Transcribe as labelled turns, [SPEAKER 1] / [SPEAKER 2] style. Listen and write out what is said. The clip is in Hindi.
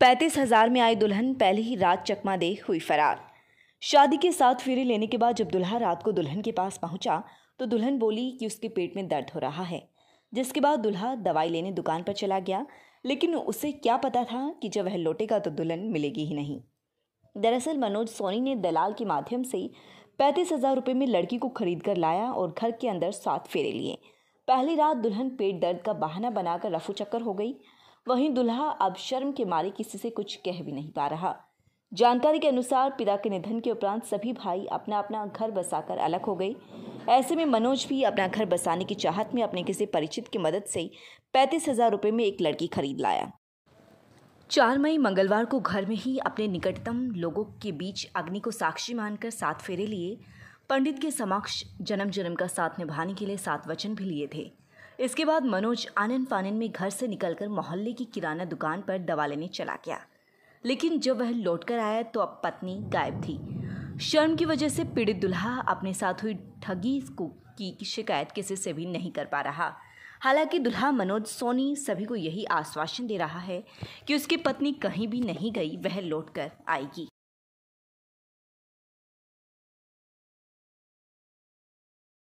[SPEAKER 1] पैंतीस हजार में आई दुल्हन पहले ही रात चकमा दे हुई फरार शादी के साथ फेरे लेने के बाद जब दुल्हा रात को दुल्हन के पास पहुंचा तो दुल्हन बोली कि उसके पेट में दर्द हो रहा है जिसके बाद दुल्हा दवाई लेने दुकान पर चला गया लेकिन उसे क्या पता था कि जब वह लौटेगा तो दुल्हन मिलेगी ही नहीं दरअसल मनोज सोनी ने दलाल के माध्यम से पैंतीस हजार रुपये में लड़की को खरीद कर लाया और घर के अंदर सात फेरे लिए पहली रात दुल्हन पेट दर्द का बहाना बनाकर रफू चक्कर हो गई वहीं दुल्हा अब शर्म के मारे किसी से कुछ कह भी नहीं पा रहा जानकारी के अनुसार पिता के निधन के उपरांत सभी भाई अपना अपना घर बसाकर अलग हो गए ऐसे में मनोज भी अपना घर बसाने की चाहत में अपने किसी परिचित की मदद से पैंतीस हजार रुपये में एक लड़की खरीद लाया चार मई मंगलवार को घर में ही अपने निकटतम लोगों के बीच अग्नि को साक्षी मानकर सात फेरे लिए पंडित के समक्ष जन्म जन्म का साथ निभाने के लिए सात वचन भी लिए थे इसके बाद मनोज आनंद फानन में घर से निकलकर मोहल्ले की किराना दुकान पर दवा लेने चला गया लेकिन जब वह लौटकर आया तो अब पत्नी गायब थी शर्म की वजह से पीड़ित दुल्हा अपने साथ हुई ठगी की शिकायत किसी से भी नहीं कर पा रहा हालांकि दुल्हा मनोज सोनी सभी को यही आश्वासन दे रहा है कि उसकी पत्नी कहीं भी नहीं गई वह लौटकर आएगी